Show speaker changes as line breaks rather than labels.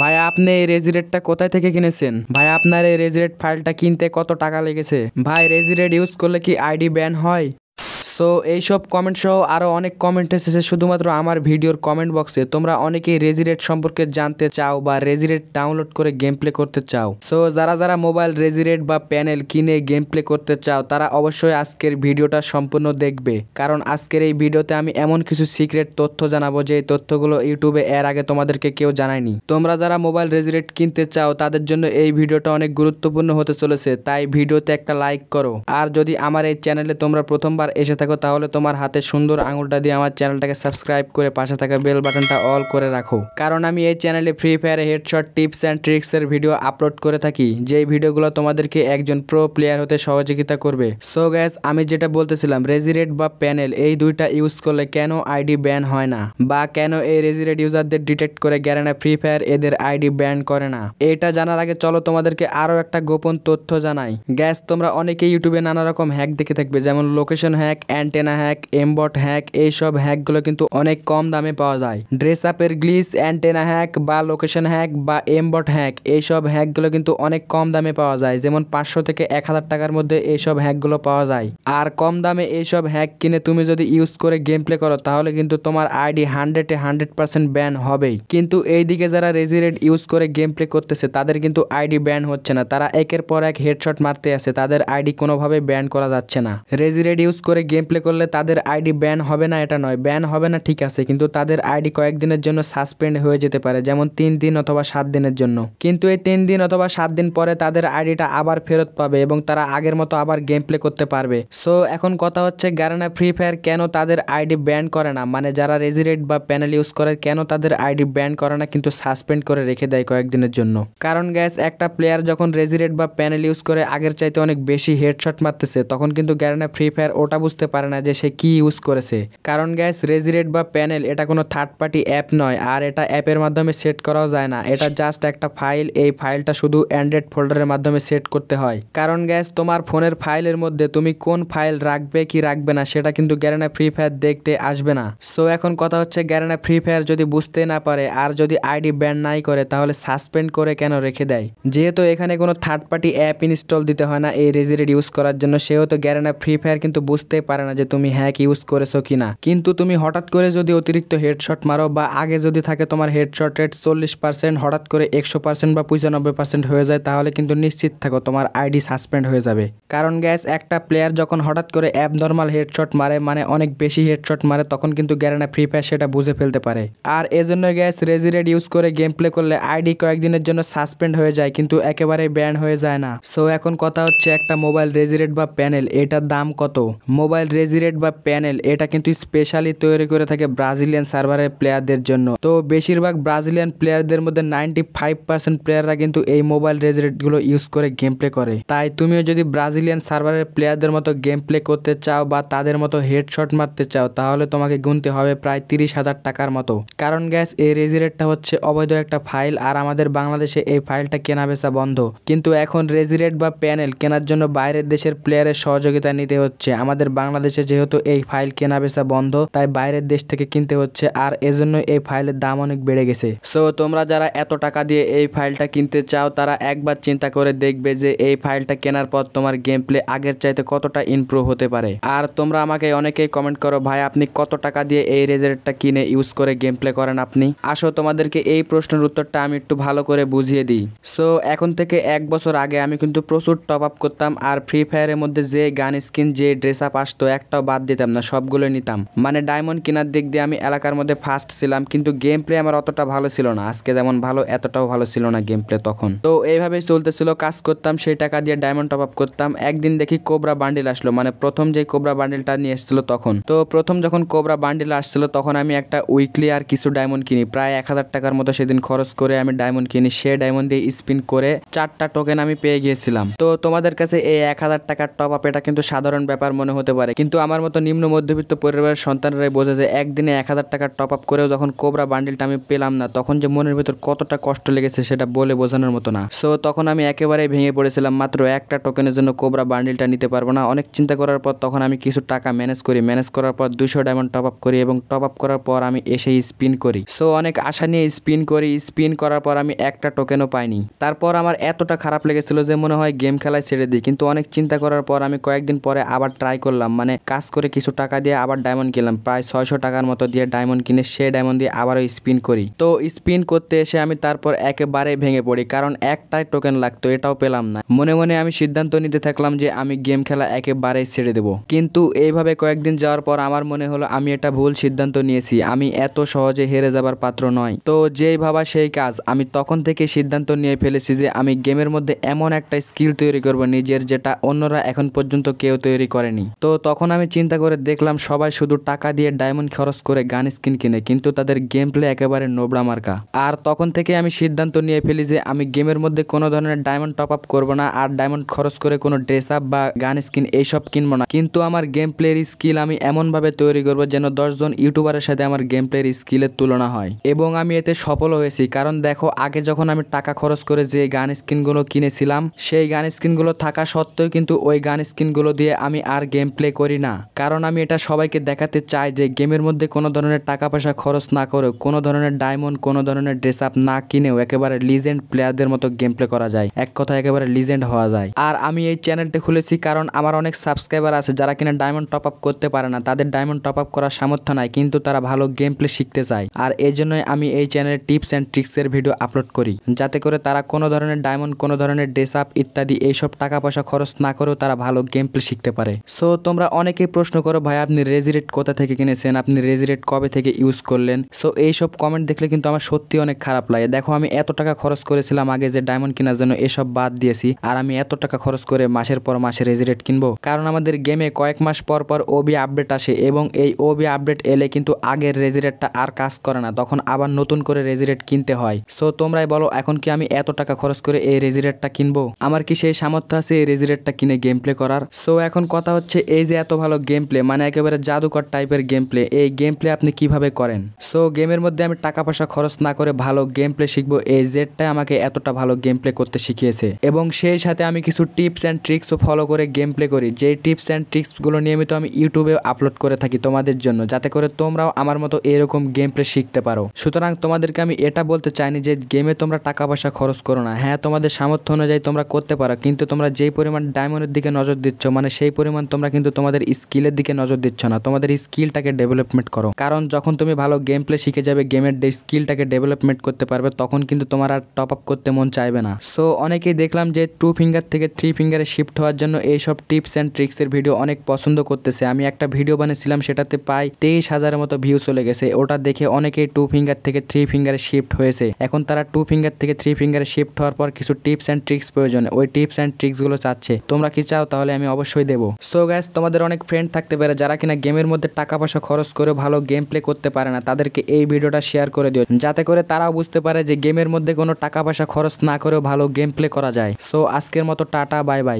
ভাইয়া আপনি এই রেজিরেটটা কোথায় থেকে কিনেছেন ভাইয়া আপনার এই রেজিরেট ফাইলটা কিনতে কত টাকা লেগেছে ভাই রেজিরেট ইউজ করলে কি আইডি ব্যান হয় সো এইসব কমেন্ট সহ আরও অনেক কমেন্ট এসেছে শুধুমাত্র আমার ভিডিওর কমেন্ট বক্সে তোমরা অনেকেই রেজিরেট সম্পর্কে জানতে চাও বা রেজিরেট ডাউনলোড করে গেম প্লে করতে চাও সো যারা যারা মোবাইল রেজিরেট বা প্যানেল কিনে গেম প্লে করতে চাও তারা অবশ্যই আজকের ভিডিওটা সম্পূর্ণ দেখবে কারণ আজকের এই ভিডিওতে আমি এমন কিছু সিক্রেট তথ্য জানাবো যে তথ্যগুলো ইউটিউবে এর আগে তোমাদেরকে কেউ জানায়নি তোমরা যারা মোবাইল রেজিরেট কিনতে চাও তাদের জন্য এই ভিডিওটা অনেক গুরুত্বপূর্ণ হতে চলেছে তাই ভিডিওতে একটা লাইক করো আর যদি আমার এই চ্যানেলে তোমরা প্রথমবার এসে থাকো থাকো তাহলে তোমার হাতে সুন্দর আঙুলটা দিয়ে আমার চ্যানেলটাকে সাবস্ক্রাইব করে পাশে থাকা বেল বাটনটা অল করে রাখো কারণ আমি এই চ্যানেলে Free Fire headshot tips and ট্রিক্সের ভিডিও আপলোড করে থাকি যেই ভিডিওগুলো তোমাদেরকে একজন প্রো প্লেয়ার হতে সহযোগিতা করবে সো গ্যাস আমি যেটা বলতেছিলাম রেজিরেট বা প্যানেল এই দুইটা ইউজ করলে কেন আইডি ব্যান হয় না বা কেন এই রেজিরেট ইউজারদের ডিটেক্ট করে গ্যারেনা ফ্রি ফায়ার এদের আইডি ব্যান করে না এটা জানার আগে চলো তোমাদেরকে আরও একটা গোপন তথ্য জানাই গ্যাস তোমরা অনেকে ইউটিউবে নানা রকম হ্যাক দেখে থাকবে যেমন location hack antenna hack aimbot hack এইসব হ্যাকগুলো কিন্তু অনেক কম দামে পাওয়া যায় ড্রেস আপের গ্লিস অ্যান্টেনা হ্যাক বা লোকেশন হ্যাক বা এমবট হ্যাক এইসব হ্যাকগুলো কিন্তু অনেক কম দামে পাওয়া যায় যেমন পাঁচশো থেকে এক হাজার টাকার মধ্যে এইসব হ্যাকগুলো পাওয়া যায় আর কম দামে এইসব হ্যাক কিনে তুমি যদি ইউজ করে গেম প্লে করো তাহলে কিন্তু তোমার আইডি হান্ড্রেডে হান্ড্রেড পার্সেন্ট ব্যান হবেই কিন্তু এই দিকে যারা রেজিরেট ইউজ করে গেম প্লে করতেছে তাদের কিন্তু আইডি ব্যান হচ্ছে না তারা একের পর এক হেডশট মারতে আছে তাদের আইডি কোনোভাবে ব্যান করা যাচ্ছে না রেড ইউজ করে গেম গেম প্লে করলে তাদের আইডি ব্যান হবে না এটা নয় ব্যান হবে না ঠিক আছে কিন্তু তাদের আইডি কয়েকদিনের জন্য সাসপেন্ড হয়ে যেতে পারে যেমন তিন দিন অথবা সাত দিনের জন্য কিন্তু এই তিন দিন অথবা সাত দিন পরে তাদের আইডিটা আবার ফেরত পাবে এবং তারা আগের মতো আবার গেম প্লে করতে পারবে সো এখন কথা হচ্ছে গ্যারানা ফ্রি ফায়ার কেন তাদের আইডি ব্যান করে না মানে যারা রেজিরেট বা প্যানেল ইউজ করে কেন তাদের আইডি ব্যান করে না কিন্তু সাসপেন্ড করে রেখে দেয় কয়েকদিনের জন্য কারণ গ্যাস একটা প্লেয়ার যখন রেজিরেট বা প্যানেল ইউজ করে আগের চাইতে অনেক বেশি হেডশট মারতেছে তখন কিন্তু গ্যারানা ফ্রি ফায়ার ওটা বুঝতে পারে না যে সে কি ইউজ করেছে কারণ গ্যাস রেজিরেট বা প্যানেল এটা কোনো থার্ড পার্টি অ্যাপ নয় আর এটা অ্যাপের মাধ্যমে সেট করাও যায় না এটা জাস্ট একটা ফাইল এই ফাইলটা শুধু অ্যান্ড্রয়েড ফোল্ডারের মাধ্যমে সেট করতে হয় কারণ গ্যাস তোমার ফোনের ফাইলের মধ্যে তুমি কোন ফাইল রাখবে কি রাখবে না সেটা কিন্তু গ্যারেনা ফ্রি ফায়ার দেখতে আসবে না সো এখন কথা হচ্ছে গ্যারেনা ফ্রি ফায়ার যদি বুঝতে না পারে আর যদি আইডি ব্যান নাই করে তাহলে সাসপেন্ড করে কেন রেখে দেয় যেহেতু এখানে কোনো থার্ড পার্টি অ্যাপ ইনস্টল দিতে হয় না এই রেজিরেট ইউজ করার জন্য সেহেতু গ্যারেনা ফ্রি ফায়ার কিন্তু বুঝতে পারে পারে না যে তুমি হ্যাক ইউজ করেছো কিনা কিন্তু তুমি হঠাৎ করে যদি অতিরিক্ত হেডশট মারো বা আগে যদি থাকে তোমার হেডশট রেট চল্লিশ পার্সেন্ট হঠাৎ করে একশো পার্সেন্ট বা পঁচানব্বই পার্সেন্ট হয়ে যায় তাহলে কিন্তু নিশ্চিত থাকো তোমার আইডি সাসপেন্ড হয়ে যাবে কারণ গ্যাস একটা প্লেয়ার যখন হঠাৎ করে অ্যাব নর্মাল হেডশট মারে মানে অনেক বেশি হেডশট মারে তখন কিন্তু গ্যারেনা ফ্রি ফায়ার সেটা বুঝে ফেলতে পারে আর এজন্য গ্যাস রেজিরেড ইউজ করে গেম প্লে করলে আইডি কয়েকদিনের জন্য সাসপেন্ড হয়ে যায় কিন্তু একেবারে ব্যান হয়ে যায় না সো এখন কথা হচ্ছে একটা মোবাইল রেজিরেড বা প্যানেল এটার দাম কত মোবাইল রেজিরেট বা প্যানেল এটা কিন্তু স্পেশালি তৈরি করে থাকে ব্রাজিলিয়ান সার্ভারের প্লেয়ারদের জন্য তো বেশিরভাগ ব্রাজিলিয়ান প্লেয়ারদের মধ্যে নাইনটি ফাইভ পার্সেন্ট প্লেয়াররা কিন্তু এই মোবাইল রেজিরেটগুলো ইউজ করে গেম প্লে করে তাই তুমিও যদি ব্রাজিলিয়ান সার্ভারের প্লেয়ারদের মতো গেম প্লে করতে চাও বা তাদের মতো হেডশট মারতে চাও তাহলে তোমাকে গুনতে হবে প্রায় তিরিশ হাজার টাকার মতো কারণ গ্যাস এই রেজিরেটটা হচ্ছে অবৈধ একটা ফাইল আর আমাদের বাংলাদেশে এই ফাইলটা কেনা বেচা বন্ধ কিন্তু এখন রেজিরেট বা প্যানেল কেনার জন্য বাইরের দেশের প্লেয়ারের সহযোগিতা নিতে হচ্ছে আমাদের বাংলাদেশ বাংলাদেশে যেহেতু এই ফাইল কেনা বেচা বন্ধ তাই বাইরের দেশ থেকে কিনতে হচ্ছে আর এজন্য এই ফাইলের দাম অনেক বেড়ে গেছে সো তোমরা যারা এত টাকা দিয়ে এই ফাইলটা কিনতে চাও তারা একবার চিন্তা করে দেখবে যে এই ফাইলটা কেনার পর তোমার গেম প্লে আগের চাইতে কতটা ইমপ্রুভ হতে পারে আর তোমরা আমাকে অনেকেই কমেন্ট করো ভাই আপনি কত টাকা দিয়ে এই রেজাল্টটা কিনে ইউজ করে গেম প্লে করেন আপনি আসো তোমাদেরকে এই প্রশ্নের উত্তরটা আমি একটু ভালো করে বুঝিয়ে দিই সো এখন থেকে এক বছর আগে আমি কিন্তু প্রচুর টপ আপ করতাম আর ফ্রি ফায়ারের মধ্যে যে গান স্কিন যে ড্রেস আপ আসতো একটাও বাদ দিতাম না সবগুলো নিতাম মানে ডায়মন্ড কেনার দিক দিয়ে আমি এলাকার মধ্যে ফার্স্ট ছিলাম কিন্তু গেম প্লে আমার অতটা ভালো ছিল না আজকে যেমন ভালো এতটাও ভালো ছিল না গেম প্লে তখন তো এইভাবে চলতেছিল কাজ করতাম সেই টাকা দিয়ে ডায়মন্ড টপ আপ করতাম একদিন দেখি কোবরা বান্ডিল আসলো মানে প্রথম যে কোবরা বান্ডিলটা নিয়ে এসেছিল তখন তো প্রথম যখন কোবরা বান্ডিল আসছিল তখন আমি একটা উইকলি আর কিছু ডায়মন্ড কিনি প্রায় এক হাজার টাকার মতো সেদিন খরচ করে আমি ডায়মন্ড কিনি সে ডায়মন্ড দিয়ে স্পিন করে চারটা টোকেন আমি পেয়ে গিয়েছিলাম তো তোমাদের কাছে এই এক হাজার টাকার টপ আপ এটা কিন্তু সাধারণ ব্যাপার মনে হতে পারে কিন্তু আমার মতো নিম্ন মধ্যবিত্ত পরিবারের সন্তানরাই বোঝে যে একদিনে এক হাজার টাকার টপ আপ করেও যখন কোবরা বান্ডিলটা আমি পেলাম না তখন যে মনের ভিতর কতটা কষ্ট লেগেছে সেটা বলে বোঝানোর মতো না সো তখন আমি একেবারেই ভেঙে পড়েছিলাম মাত্র একটা টোকেনের জন্য কোবরা বান্ডিলটা নিতে পারবো না অনেক চিন্তা করার পর তখন আমি কিছু টাকা ম্যানেজ করি ম্যানেজ করার পর দুশো ডায়মন্ড টপ আপ করি এবং টপ আপ করার পর আমি এসে স্পিন করি সো অনেক আশা নিয়ে স্পিন করি স্পিন করার পর আমি একটা টোকেনও পাইনি তারপর আমার এতটা খারাপ লেগেছিল যে মনে হয় গেম খেলায় ছেড়ে দিই কিন্তু অনেক চিন্তা করার পর আমি কয়েকদিন পরে আবার ট্রাই করলাম মানে কাজ করে কিছু টাকা দিয়ে আবার ডায়মন্ড কিনলাম প্রায় ছয়শো টাকার মতো দিয়ে ডায়মন্ড কিনে সে ডায়মন্ড দিয়ে আবারও স্পিন করি তো স্পিন করতে এসে আমি তারপর একেবারে ভেঙে পড়ি কারণ একটাই টোকেন লাগতো এটাও পেলাম না মনে মনে আমি সিদ্ধান্ত নিতে থাকলাম যে আমি গেম খেলা একেবারেই ছেড়ে দেবো কিন্তু এইভাবে কয়েকদিন যাওয়ার পর আমার মনে হলো আমি এটা ভুল সিদ্ধান্ত নিয়েছি আমি এত সহজে হেরে যাবার পাত্র নয় তো যেই ভাবা সেই কাজ আমি তখন থেকে সিদ্ধান্ত নিয়ে ফেলেছি যে আমি গেমের মধ্যে এমন একটা স্কিল তৈরি করব নিজের যেটা অন্যরা এখন পর্যন্ত কেউ তৈরি করেনি তো তখন আমি চিন্তা করে দেখলাম সবাই শুধু টাকা দিয়ে ডায়মন্ড খরচ করে গান স্কিন কিনে কিন্তু তাদের গেম প্লে একেবারে নোবড়া মার্কা আর তখন থেকে আমি সিদ্ধান্ত নিয়ে ফেলি যে আমি গেমের মধ্যে কোনো ধরনের ডায়মন্ড টপ আপ করবো না আর ডায়মন্ড খরচ করে কোনো ড্রেস আপ বা গান স্কিন এইসব কিনবো না কিন্তু আমার গেম প্লের স্কিল আমি এমনভাবে তৈরি করবো যেন দশজন ইউটিউবারের সাথে আমার গেম প্লের স্কিলের তুলনা হয় এবং আমি এতে সফল হয়েছি কারণ দেখো আগে যখন আমি টাকা খরচ করে যে গান স্কিনগুলো কিনেছিলাম সেই গান স্কিনগুলো থাকা সত্ত্বেও কিন্তু ওই গান স্কিনগুলো দিয়ে আমি আর গেম প্লে করি না কারণ আমি এটা সবাইকে দেখাতে চাই যে গেমের মধ্যে কোনো ধরনের টাকা পয়সা খরচ না করে কোনো ধরনের ডায়মন্ড কোনো ধরনের ড্রেস আপ না কিনেও একেবারে লিজেন্ড প্লেয়ারদের মতো গেম প্লে করা যায় এক কথা একেবারে লিজেন্ড হওয়া যায় আর আমি এই চ্যানেলটি খুলেছি কারণ আমার অনেক সাবস্ক্রাইবার আছে যারা কিনা ডায়মন্ড টপ আপ করতে পারে না তাদের ডায়মন্ড টপ আপ করার সামর্থ্য নাই কিন্তু তারা ভালো গেম প্লে শিখতে চায় আর এই জন্যই আমি এই চ্যানেলে টিপস অ্যান্ড ট্রিক্সের ভিডিও আপলোড করি যাতে করে তারা কোনো ধরনের ডায়মন্ড কোনো ধরনের ড্রেস আপ ইত্যাদি এইসব টাকা পয়সা খরচ না করেও তারা ভালো গেম প্লে শিখতে পারে সো তোমরা অনেকে প্রশ্ন করো ভাই আপনি রেজিরেট কোথা থেকে কিনেছেন আপনি রেজিরেট কবে থেকে ইউজ করলেন সো এইসব কমেন্ট দেখলে কিন্তু আমার সত্যি অনেক খারাপ লাগে দেখো আমি এত টাকা খরচ করেছিলাম আগে যে ডায়মন্ড কেনার জন্য এসব বাদ দিয়েছি আর আমি এত টাকা খরচ করে মাসের পর মাসে রেজিরেট কিনবো কারণ আমাদের গেমে কয়েক মাস পর পর ওবি আপডেট আসে এবং এই ওবি আপডেট এলে কিন্তু আগের রেজিরেটটা আর কাজ করে না তখন আবার নতুন করে রেজিরেট কিনতে হয় সো তোমরাই বলো এখন কি আমি এত টাকা খরচ করে এই রেজিরেটটা কিনবো আমার কি সেই সামর্থ্য আছে এই রেজিরেটটা কিনে গেম প্লে করার সো এখন কথা হচ্ছে এই যে এত ভালো গেম প্লে মানে একেবারে জাদুকর টাইপের গেম প্লে এই গেম প্লে আপনি কিভাবে করেন সো গেমের মধ্যে আমি টাকা পয়সা খরচ না করে ভালো গেম প্লে শিখবো এই জেডটাই আমাকে এতটা ভালো গেম প্লে করতে শিখিয়েছে এবং সেই সাথে আমি কিছু টিপস অ্যান্ড ট্রিক্সও ফলো করে গেম প্লে করি যেই টিপস অ্যান্ড ট্রিক্সগুলো নিয়মিত আমি ইউটিউবে আপলোড করে থাকি তোমাদের জন্য যাতে করে তোমরাও আমার মতো এরকম গেম প্লে শিখতে পারো সুতরাং তোমাদেরকে আমি এটা বলতে চাইনি যে গেমে তোমরা টাকা পয়সা খরচ করো না হ্যাঁ তোমাদের সামর্থ্য অনুযায়ী তোমরা করতে পারো কিন্তু তোমরা যেই পরিমাণ ডায়মন্ডের দিকে নজর দিচ্ছ মানে সেই পরিমাণ তোমরা কিন্তু তোমার তোমাদের স্কিলের দিকে নজর দিচ্ছ না তোমাদের স্কিলটাকে ডেভেলপমেন্ট করো কারণ যখন তুমি ভালো গেম প্লে শিখে যাবে গেমের স্কিলটাকে ডেভেলপমেন্ট করতে পারবে তখন কিন্তু তোমার আর টপ আপ করতে মন চাইবে না সো অনেকেই দেখলাম যে টু ফিঙ্গার থেকে থ্রি ফিঙ্গারে শিফট হওয়ার জন্য এইসব টিপস অ্যান্ড ট্রিক্সের ভিডিও অনেক পছন্দ করতেছে আমি একটা ভিডিও বানিয়েছিলাম সেটাতে প্রায় তেইশ হাজারের মতো ভিউ চলে গেছে ওটা দেখে অনেকেই টু ফিঙ্গার থেকে থ্রি ফিঙ্গারে শিফট হয়েছে এখন তারা টু ফিঙ্গার থেকে থ্রি ফিঙ্গারে শিফট হওয়ার পর কিছু টিপস অ্যান্ড ট্রিক্স প্রয়োজন ওই টিপস অ্যান্ড ট্রিক্সগুলো চাচ্ছে তোমরা কি চাও তাহলে আমি অবশ্যই দেবো সো গ্যাস তোমাদের আমাদের অনেক ফ্রেন্ড থাকতে পারে যারা কিনা গেমের মধ্যে টাকা পয়সা খরচ করে ভালো গেম প্লে করতে পারে না তাদেরকে এই ভিডিওটা শেয়ার করে দিও যাতে করে তারাও বুঝতে পারে যে গেমের মধ্যে কোনো টাকা পয়সা খরচ না করেও ভালো গেম প্লে করা যায় সো আজকের মতো টাটা বাই বাই